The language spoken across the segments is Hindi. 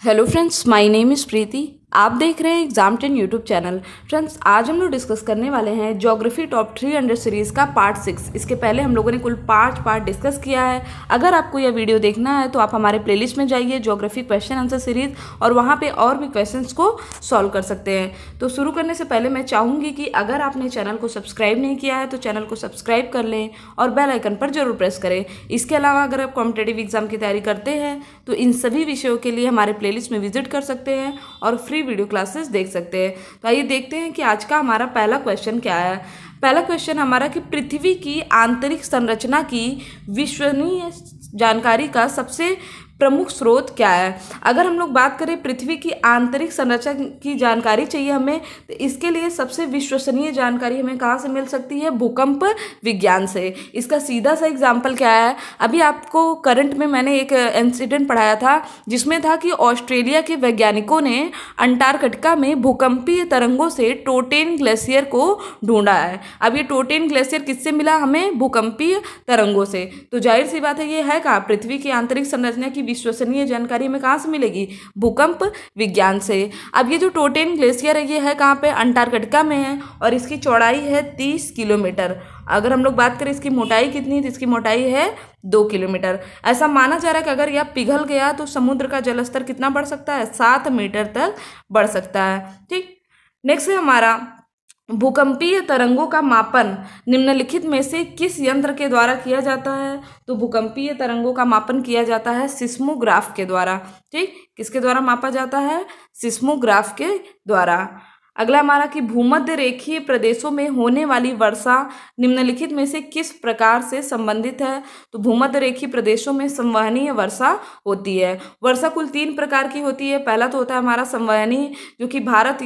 Hello friends, my name is Preeti. आप देख रहे हैं exam ten YouTube channel friends आज हम लोग डिस्कस करने वाले हैं geography top three hundred series का पार्ट सिक्स इसके पहले हम लोगों ने कुल पाँच पार्ट डिस्कस किया है अगर आपको यह वीडियो देखना है तो आप हमारे प्लेलिस्ट में जाइए जोग्राफी क्वेश्चन आंसर सीरीज़ और वहाँ पर और भी क्वेश्चन को सॉल्व कर सकते हैं तो शुरू करने से पहले मैं चाहूँगी कि अगर आपने चैनल को सब्सक्राइब नहीं किया है तो चैनल को सब्सक्राइब कर लें और बेलाइकन पर जरूर प्रेस करें इसके अलावा अगर आप कॉम्पिटेटिव एग्जाम की तैयारी करते हैं तो इन सभी विषयों के लिए हमारे प्लेलिस्ट में विजिट कर सकते हैं और फ्री वीडियो क्लासेस देख सकते हैं तो आइए देखते हैं कि आज का हमारा पहला क्वेश्चन क्या है पहला क्वेश्चन हमारा कि पृथ्वी की आंतरिक संरचना की विश्वसनीय जानकारी का सबसे प्रमुख स्रोत क्या है अगर हम लोग बात करें पृथ्वी की आंतरिक संरचना की जानकारी चाहिए हमें तो इसके लिए सबसे विश्वसनीय जानकारी हमें कहाँ से मिल सकती है भूकंप विज्ञान से इसका सीधा सा एग्जाम्पल क्या है अभी आपको करंट में मैंने एक इंसिडेंट पढ़ाया था जिसमें था कि ऑस्ट्रेलिया के वैज्ञानिकों ने अंटार्कटिका में भूकंपीय तरंगों से टोटेन ग्लेशियर को ढूंढा है अब ये टोटेन ग्लेशियर किससे मिला हमें भूकंपीय तरंगों से तो जाहिर सी बात है ये है कहा पृथ्वी की आंतरिक संरचना की विश्वसनीय जानकारी हमें कहाँ से मिलेगी भूकंप विज्ञान से अब ये जो टोटेन ग्लेशियर है ये है कहाँ पे अंटार्कटिका में है और इसकी चौड़ाई है तीस किलोमीटर अगर हम लोग बात करें इसकी मोटाई कितनी है तो इसकी मोटाई है दो किलोमीटर ऐसा माना जा रहा है कि अगर यह पिघल गया तो समुद्र का जलस्तर कितना बढ़ सकता है सात मीटर तक बढ़ सकता है ठीक नेक्स्ट है हमारा भूकंपीय तरंगों का मापन निम्नलिखित में से किस यंत्र के द्वारा किया जाता है तो भूकंपीय तरंगों का मापन किया जाता है सिस्मोग्राफ के द्वारा ठीक किसके द्वारा मापा जाता है सिस्मोग्राफ के द्वारा अगला हमारा कि भूमध्य रेखीय प्रदेशों में होने वाली वर्षा निम्नलिखित में से किस प्रकार से संबंधित है तो भूमध्य रेखीय प्रदेशों में संवहनीय वर्षा होती है वर्षा कुल तीन प्रकार की होती है पहला तो होता है हमारा संवहनीय जो कि भारत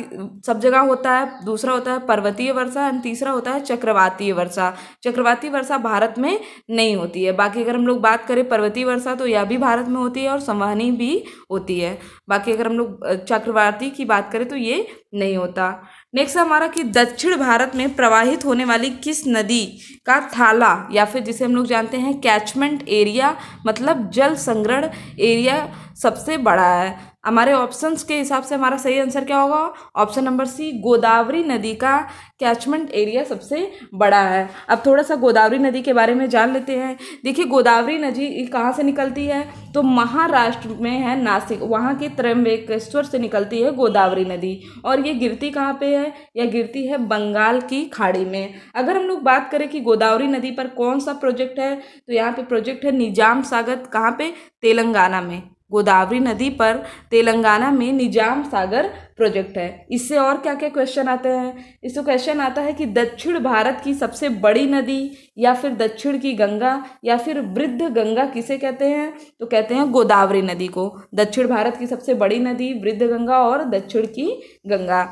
सब जगह होता है दूसरा होता है पर्वतीय वर्षा एंड तीसरा होता है चक्रवातीय वर्षा चक्रवाती वर्षा भारत में नहीं होती है बाकी अगर हम लोग बात करें पर्वतीय वर्षा तो यह भी भारत में होती है और संवहनीय भी होती है बाकी अगर हम लोग चक्रवाती की बात करें तो ये नहीं होता होता नेक्स्ट हमारा कि दक्षिण भारत में प्रवाहित होने वाली किस नदी का थाला या फिर जिसे हम लोग जानते हैं कैचमेंट एरिया मतलब जल संग्रहण एरिया सबसे बड़ा है हमारे ऑप्शंस के हिसाब से हमारा सही आंसर क्या होगा ऑप्शन नंबर सी गोदावरी नदी का कैचमेंट एरिया सबसे बड़ा है अब थोड़ा सा गोदावरी नदी के बारे में जान लेते हैं देखिए गोदावरी नदी कहाँ से निकलती है तो महाराष्ट्र में है नासिक वहाँ के त्रम्बकेश्वर से निकलती है गोदावरी नदी और ये गिरती कहाँ पे है यह गिरती है बंगाल की खाड़ी में अगर हम लोग बात करें कि गोदावरी नदी पर कौन सा प्रोजेक्ट है तो यहाँ पे प्रोजेक्ट है निजाम सागर कहाँ पे तेलंगाना में गोदावरी नदी पर तेलंगाना में निजाम सागर प्रोजेक्ट है इससे और क्या क्या क्वेश्चन आते हैं इससे क्वेश्चन आता है कि दक्षिण भारत की सबसे बड़ी नदी या फिर दक्षिण की गंगा या फिर वृद्ध गंगा किसे कहते हैं तो कहते हैं गोदावरी नदी को दक्षिण भारत की सबसे बड़ी नदी वृद्ध गंगा और दक्षिण की गंगा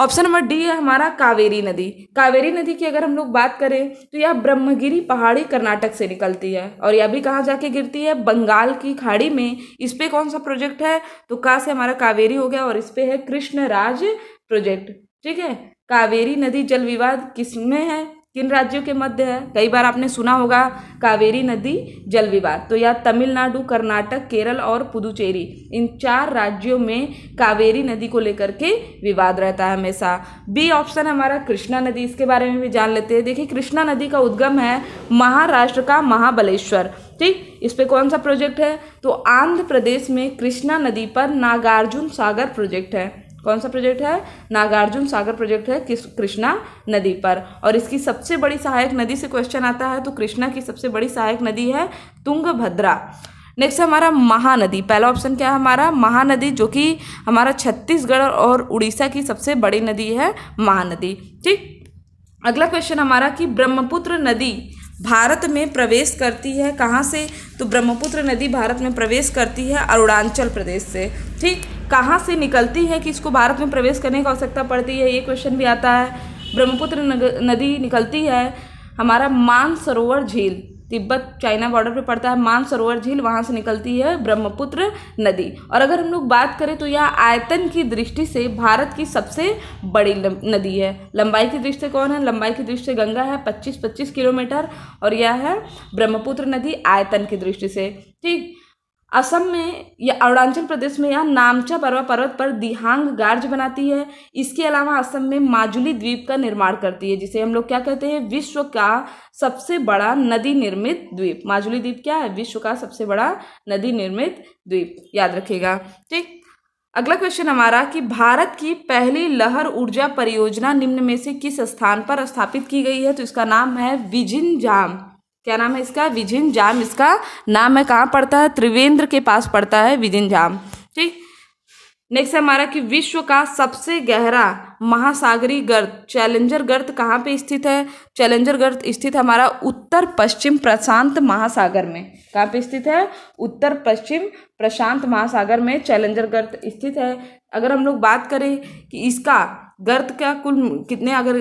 ऑप्शन नंबर डी है हमारा कावेरी नदी कावेरी नदी की अगर हम लोग बात करें तो यह ब्रह्मगिरी पहाड़ी कर्नाटक से निकलती है और यह भी कहाँ जाके गिरती है बंगाल की खाड़ी में इस पर कौन सा प्रोजेक्ट है तो का से हमारा कावेरी हो गया और इस पर है कृष्ण राज प्रोजेक्ट ठीक है कावेरी नदी जल विवाद किस में है किन राज्यों के मध्य है कई बार आपने सुना होगा कावेरी नदी जल विवाद तो यह तमिलनाडु कर्नाटक केरल और पुदुचेरी इन चार राज्यों में कावेरी नदी को लेकर के विवाद रहता है हमेशा बी ऑप्शन हमारा कृष्णा नदी इसके बारे में भी जान लेते हैं देखिए कृष्णा नदी का उद्गम है महाराष्ट्र का महाबलेश्वर ठीक इस पर कौन सा प्रोजेक्ट है तो आंध्र प्रदेश में कृष्णा नदी पर नागार्जुन सागर प्रोजेक्ट है कौन सा प्रोजेक्ट है नागार्जुन सागर प्रोजेक्ट है किस कृष्णा नदी पर और इसकी सबसे बड़ी सहायक नदी से क्वेश्चन आता है तो कृष्णा की सबसे बड़ी सहायक नदी है तुंगभद्रा नेक्स्ट है हमारा महानदी पहला ऑप्शन क्या है हमारा महानदी जो कि हमारा छत्तीसगढ़ और उड़ीसा की सबसे बड़ी नदी है महानदी ठीक अगला क्वेश्चन हमारा कि ब्रह्मपुत्र नदी भारत में प्रवेश करती है कहाँ से तो ब्रह्मपुत्र नदी भारत में प्रवेश करती है अरुणाचल प्रदेश से ठीक कहाँ से निकलती है कि इसको भारत में प्रवेश करने की आवश्यकता पड़ती है ये क्वेश्चन भी आता है ब्रह्मपुत्र नदी निकलती है हमारा मानसरोवर झील तिब्बत चाइना बॉर्डर पे पड़ता है मानसरोवर झील वहाँ से निकलती है ब्रह्मपुत्र नदी और अगर हम लोग बात करें तो यह आयतन की दृष्टि से भारत की सबसे बड़ी नदी है लंबाई की दृष्टि कौन है लंबाई की दृष्टि से गंगा है 25-25 किलोमीटर और यह है ब्रह्मपुत्र नदी आयतन की दृष्टि से ठीक असम में या अरुणाचल प्रदेश में यहाँ नामचा पर्वा पर्वत पर दिहांग गार्ज बनाती है इसके अलावा असम में माजुली द्वीप का निर्माण करती है जिसे हम लोग क्या कहते हैं विश्व का सबसे बड़ा नदी निर्मित द्वीप माजुली द्वीप क्या है विश्व का सबसे बड़ा नदी निर्मित द्वीप याद रखेगा ठीक अगला क्वेश्चन हमारा कि भारत की पहली लहर ऊर्जा परियोजना निम्न में से किस स्थान पर स्थापित की गई है तो इसका नाम है विजिन जाम क्या नाम है इसका विजिन जाम इसका नाम है कहाँ पड़ता है त्रिवेंद्र के पास पड़ता है विजिन जाम ठीक नेक्स्ट है हमारा कि विश्व का सबसे गहरा महासागरी गर्त चैलेंजर गर्त कहाँ पे स्थित है चैलेंजर गर्त स्थित हमारा उत्तर पश्चिम प्रशांत महासागर में कहाँ पे स्थित है उत्तर पश्चिम प्रशांत महासागर में चैलेंजर गर्त स्थित है अगर हम लोग बात करें कि इसका गर्त का कुल कितने अगर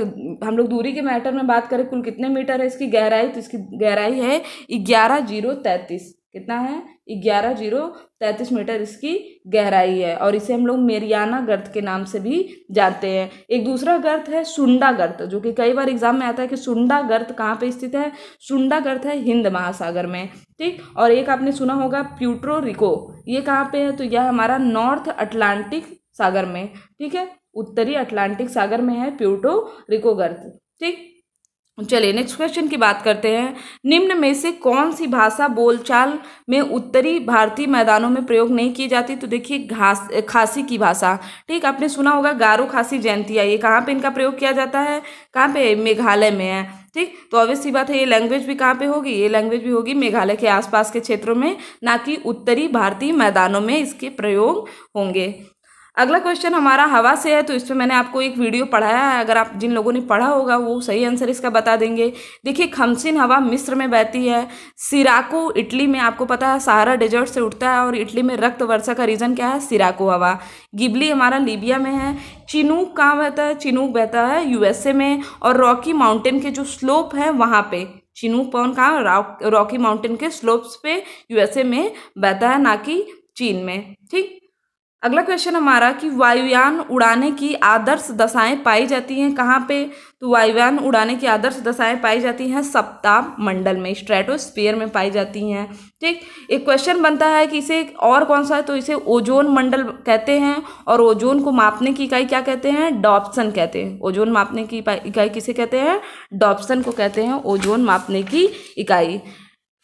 हम लोग दूरी के मैटर में बात करें कुल कितने मीटर है इसकी गहराई तो इसकी गहराई है ग्यारह जीरो तैंतीस कितना है ग्यारह जीरो तैंतीस मीटर इसकी गहराई है और इसे हम लोग मेरियाना गर्त के नाम से भी जानते हैं एक दूसरा गर्त है सुंडा गर्त जो कि कई बार एग्जाम में आता है कि सुंडा गर्त कहाँ पे स्थित है सुंडा गर्त है हिंद महासागर में ठीक और एक आपने सुना होगा प्यूट्रो रिको ये कहाँ पे है तो यह हमारा नॉर्थ अटलांटिक सागर में ठीक है उत्तरी अटलांटिक सागर में है प्यूटो रिको गर्त ठीक चलिए नेक्स्ट क्वेश्चन की बात करते हैं निम्न में से कौन सी भाषा बोलचाल में उत्तरी भारतीय मैदानों में प्रयोग नहीं की जाती तो देखिए घास खासी की भाषा ठीक आपने सुना होगा गारो खासी जयंतिया ये कहाँ पे इनका प्रयोग किया जाता है कहाँ पे मेघालय में है ठीक तो ऑब्वियस सी बात है ये लैंग्वेज भी कहाँ पे होगी ये लैंग्वेज भी होगी मेघालय के आसपास के क्षेत्रों में ना कि उत्तरी भारतीय मैदानों में इसके प्रयोग होंगे अगला क्वेश्चन हमारा हवा से है तो इस पर मैंने आपको एक वीडियो पढ़ाया है अगर आप जिन लोगों ने पढ़ा होगा वो सही आंसर इसका बता देंगे देखिए खमसिन हवा मिस्र में बहती है सिराको इटली में आपको पता है सहारा डेजर्ट से उठता है और इटली में रक्त वर्षा का रीज़न क्या है सिराको हवा गिबली हमारा लीबिया में है चिनूक कहाँ बहता है चिनूक बहता है यूएसए में और रॉकी माउंटेन के जो स्लोप है वहाँ पर चिनूक पवन कहाँ रॉकी माउंटेन के स्लोप्स पे यूएसए में बहता है ना कि चीन में ठीक अगला क्वेश्चन हमारा कि वायुयान उड़ाने की आदर्श दशाएं पाई जाती हैं कहाँ पे तो वायुयान उड़ाने की आदर्श दशाएं पाई जाती हैं सप्ताह मंडल में स्ट्रेटोस्फीयर में पाई जाती हैं ठीक एक क्वेश्चन बनता है कि इसे और कौन सा है तो इसे ओजोन मंडल कहते हैं और ओजोन को मापने की इकाई क्या कहते हैं डॉप्सन कहते हैं ओजोन मापने की इकाई किसे कहते हैं डॉप्सन को कहते हैं ओजोन मापने की इकाई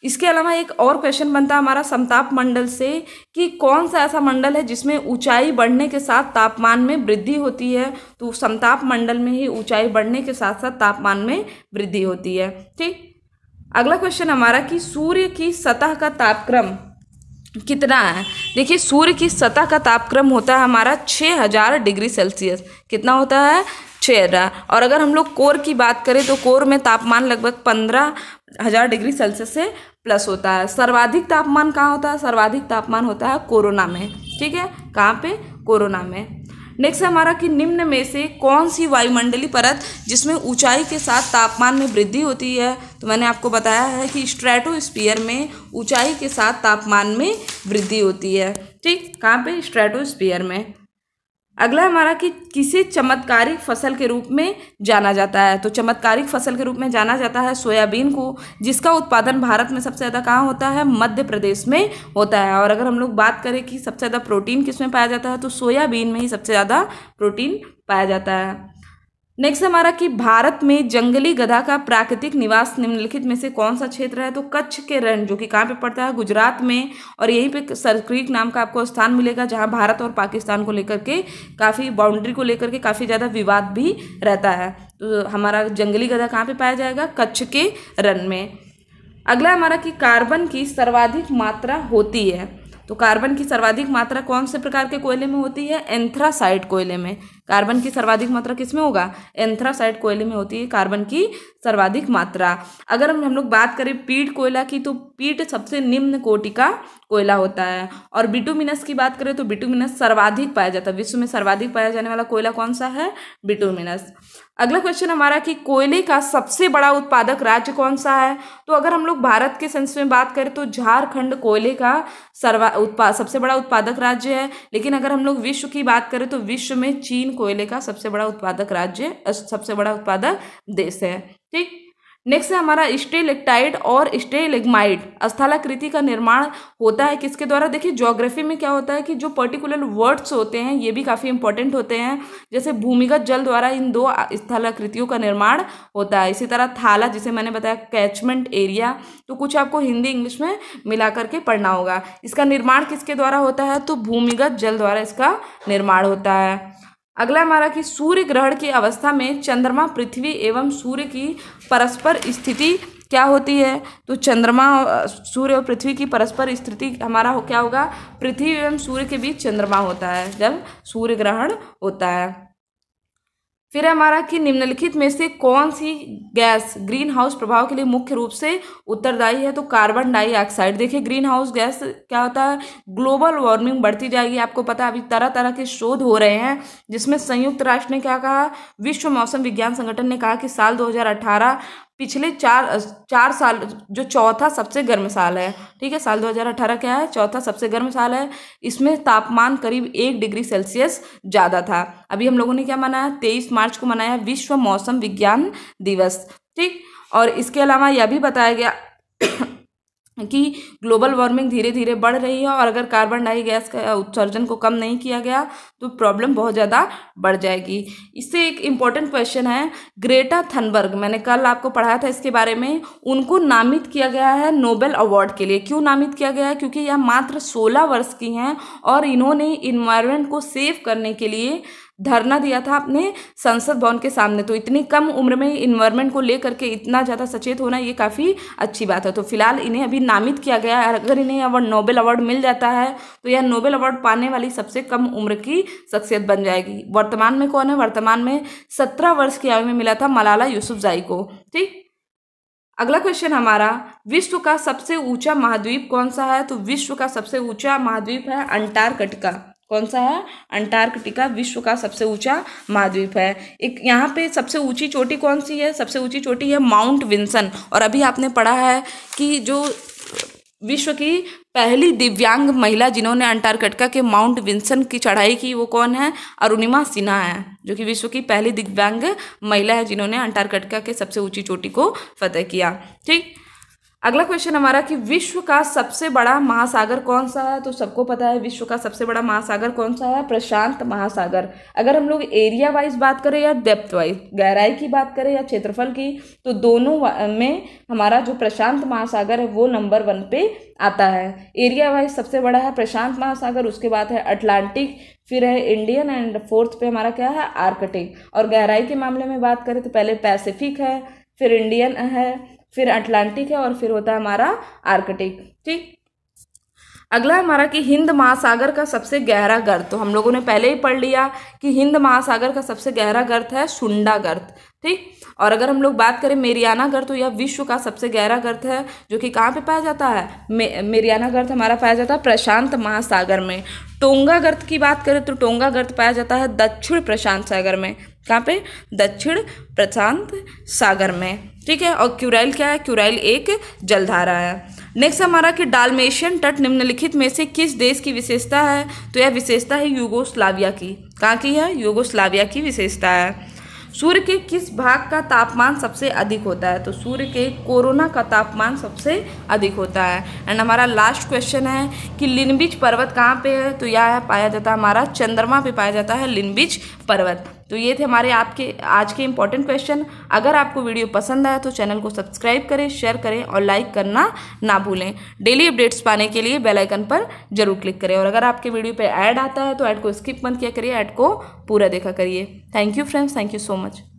इसके अलावा एक और क्वेश्चन बनता है हमारा समताप मंडल से कि कौन सा ऐसा मंडल है जिसमें ऊंचाई बढ़ने के साथ तापमान में वृद्धि होती है तो समताप मंडल में ही ऊंचाई बढ़ने के साथ साथ तापमान में वृद्धि होती है ठीक अगला क्वेश्चन हमारा कि सूर्य की सतह का तापक्रम कितना है देखिए सूर्य की सतह का तापक्रम होता है हमारा छः हज़ार डिग्री सेल्सियस कितना होता है छः हज़ार और अगर हम लोग कोर की बात करें तो कोर में तापमान लगभग पंद्रह हज़ार डिग्री सेल्सियस से प्लस होता है सर्वाधिक तापमान कहाँ होता है सर्वाधिक तापमान होता है कोरोना में ठीक है कहाँ पे कोरोना में नेक्स्ट हमारा कि निम्न में से कौन सी वायुमंडली परत जिसमें ऊंचाई के साथ तापमान में वृद्धि होती है तो मैंने आपको बताया है कि स्ट्रेटोस्फीयर में ऊंचाई के साथ तापमान में वृद्धि होती है ठीक कहाँ पे स्ट्रेटोस्फीयर में अगला हमारा कि किसी चमत्कारिक फसल के रूप में जाना जाता है तो चमत्कारिक फसल के रूप में जाना जाता है सोयाबीन को जिसका उत्पादन भारत में सबसे ज़्यादा कहाँ होता है मध्य प्रदेश में होता है और अगर हम लोग बात करें कि सबसे ज़्यादा प्रोटीन किस में पाया जाता है तो सोयाबीन में ही सबसे ज़्यादा प्रोटीन पाया जाता है नेक्स्ट हमारा कि भारत में जंगली गधा का प्राकृतिक निवास निम्नलिखित में से कौन सा क्षेत्र है तो कच्छ के रण जो कि कहाँ पे पड़ता है गुजरात में और यहीं पे सरक्रीक नाम का आपको स्थान मिलेगा जहाँ भारत और पाकिस्तान को लेकर के काफ़ी बाउंड्री को लेकर के काफ़ी ज़्यादा विवाद भी रहता है तो हमारा जंगली गधा कहाँ पर पाया जाएगा कच्छ के रन में अगला हमारा कि कार्बन की सर्वाधिक मात्रा होती है तो कार्बन की सर्वाधिक मात्रा कौन से प्रकार के कोयले में होती है एंथ्रासाइट कोयले में कार्बन की सर्वाधिक मात्रा किसमें होगा एंथ्रासाइड कोयले में होती है कार्बन की सर्वाधिक मात्रा अगर हम लोग बात करें पीट कोयला की तो पीट सबसे निम्न कोटि का कोयला होता है और बिटुमिनस की बात करें तो बिटुमिनस सर्वाधिक पाया जाता है विश्व में सर्वाधिक पाया जाने वाला कोयला कौन सा है बिटुमिनस अगला क्वेश्चन हमारा कि कोयले का सबसे बड़ा उत्पादक राज्य कौन सा है तो अगर हम लोग भारत के सेंस में बात करें तो झारखंड कोयले का सर्वा उत्पा सबसे बड़ा उत्पादक राज्य है लेकिन अगर हम लोग विश्व की बात करें तो विश्व में चीन कोयले का सबसे बड़ा उत्पादक राज्य सबसे बड़ा उत्पादक देश है ठीक नेक्स्ट है हमारा स्टेलेक्टाइड और स्टेलेगमाइट अस्थलाकृति का निर्माण होता है किसके द्वारा देखिए ज्योग्राफी में क्या होता है कि जो पर्टिकुलर वर्ड्स होते हैं ये भी काफ़ी इंपॉर्टेंट होते हैं जैसे भूमिगत जल द्वारा इन दो स्थलाकृतियों का निर्माण होता है इसी तरह थाला जिसे मैंने बताया कैचमेंट एरिया तो कुछ आपको हिंदी इंग्लिश में मिला करके पढ़ना होगा इसका निर्माण किसके द्वारा होता है तो भूमिगत जल द्वारा इसका निर्माण होता है अगला हमारा कि सूर्य ग्रहण की अवस्था में चंद्रमा पृथ्वी एवं सूर्य की परस्पर स्थिति क्या होती है तो चंद्रमा सूर्य और पृथ्वी की परस्पर स्थिति हमारा हो क्या होगा पृथ्वी एवं सूर्य के बीच चंद्रमा होता है जब सूर्य ग्रहण होता है फिर हमारा कि निम्नलिखित में से कौन सी गैस ग्रीन हाउस प्रभाव के लिए मुख्य रूप से उत्तरदायी है तो कार्बन डाइऑक्साइड देखिए ग्रीन हाउस गैस क्या होता है ग्लोबल वार्मिंग बढ़ती जाएगी आपको पता है अभी तरह तरह के शोध हो रहे हैं जिसमें संयुक्त राष्ट्र ने क्या कहा विश्व मौसम विज्ञान संगठन ने कहा कि साल 2018 पिछले चार चार साल जो चौथा सबसे गर्म साल है ठीक है साल 2018 क्या है चौथा सबसे गर्म साल है इसमें तापमान करीब एक डिग्री सेल्सियस ज़्यादा था अभी हम लोगों ने क्या मनाया तेईस मार्च को मनाया विश्व मौसम विज्ञान दिवस ठीक और इसके अलावा यह भी बताया गया कि ग्लोबल वार्मिंग धीरे धीरे बढ़ रही है और अगर कार्बन डाई गैस का उत्सर्जन को कम नहीं किया गया तो प्रॉब्लम बहुत ज़्यादा बढ़ जाएगी इससे एक इम्पॉर्टेंट क्वेश्चन है ग्रेटा थनबर्ग मैंने कल आपको पढ़ाया था इसके बारे में उनको नामित किया गया है नोबेल अवार्ड के लिए क्यों नामित किया गया है क्योंकि यह मात्र सोलह वर्ष की हैं और इन्होंने इन्वायरमेंट को सेव करने के लिए धरना दिया था अपने संसद भवन के सामने तो इतनी कम उम्र में इन्वायरमेंट को लेकर के इतना ज़्यादा सचेत होना ये काफ़ी अच्छी बात है तो फिलहाल इन्हें अभी नामित किया गया है अगर इन्हें अवार्ड नोबेल अवार्ड मिल जाता है तो यह नोबेल अवार्ड पाने वाली सबसे कम उम्र की शख्सियत बन जाएगी वर्तमान में कौन है वर्तमान में सत्रह वर्ष की आयु में मिला था मलाला यूसुफ जाई को ठीक अगला क्वेश्चन हमारा विश्व का सबसे ऊंचा महाद्वीप कौन सा है तो विश्व का सबसे ऊंचा महाद्वीप है अंटार्कटिका कौन सा है अंटार्कटिका विश्व का सबसे ऊंचा महाद्वीप है एक यहाँ पे सबसे ऊंची चोटी कौन सी है सबसे ऊंची चोटी है माउंट विंसन और अभी आपने पढ़ा है कि जो विश्व की पहली दिव्यांग महिला जिन्होंने अंटार्कटिका के माउंट विंसन की चढ़ाई की वो कौन है अरुणिमा सिन्हा है जो कि विश्व की पहली दिव्यांग महिला है जिन्होंने अंटार्कटिका के सबसे ऊंची चोटी को फतेह किया ठीक अगला क्वेश्चन हमारा कि विश्व का सबसे बड़ा महासागर कौन सा है तो सबको पता है विश्व का सबसे बड़ा महासागर कौन सा है प्रशांत महासागर अगर हम लोग एरिया वाइज बात करें या डेप्थ वाइज गहराई की बात करें या क्षेत्रफल की तो दोनों में हमारा जो प्रशांत महासागर है वो नंबर वन पे आता है एरिया वाइज सबसे बड़ा है प्रशांत महासागर उसके बाद है अटलांटिक फिर है इंडियन एंड फोर्थ पे हमारा क्या है आर्कटिक और गहराई के मामले में बात करें तो पहले पैसिफिक है फिर इंडियन है फिर अटलांटिक है और फिर होता है हमारा आर्कटिक ठीक अगला हमारा कि हिंद महासागर का सबसे गहरा गर्त तो हम लोगों ने पहले ही पढ़ लिया कि हिंद महासागर का सबसे गहरा गर्त है शुंडा गर्त ठीक और अगर हम लोग बात करें मेरियाना गर्त तो यह विश्व का सबसे गहरा गर्त है जो कि कहाँ पे पाया जाता है मे मेरियाना गर्त हमारा पाया जाता है प्रशांत महासागर में टोंगा गर्त की बात करें तो टोंगा गर्त पाया जाता है दक्षिण प्रशांत सागर में कहाँ पे दक्षिण प्रशांत सागर में ठीक है और क्यूराइल क्या है क्यूराइल एक जलधारा है नेक्स्ट हमारा कि डालमेशियन तट निम्नलिखित में से किस देश की विशेषता है तो यह विशेषता है यूगोस्लाविया की कहाँ की है यूगोस्लाविया की विशेषता है सूर्य के किस भाग का तापमान सबसे अधिक होता है तो सूर्य के कोरोना का तापमान सबसे अधिक होता है एंड हमारा लास्ट क्वेश्चन है कि लिनबिच पर्वत कहाँ पे है तो यह पाया जाता है हमारा चंद्रमा पे पाया जाता है लिनबिच पर्वत तो ये थे हमारे आपके आज के इंपॉर्टेंट क्वेश्चन अगर आपको वीडियो पसंद आया तो चैनल को सब्सक्राइब करें शेयर करें और लाइक करना ना भूलें डेली अपडेट्स पाने के लिए बेल आइकन पर जरूर क्लिक करें और अगर आपके वीडियो पर ऐड आता है तो ऐड को स्किप मत किया करिए ऐड को पूरा देखा करिए thank you friends thank you so much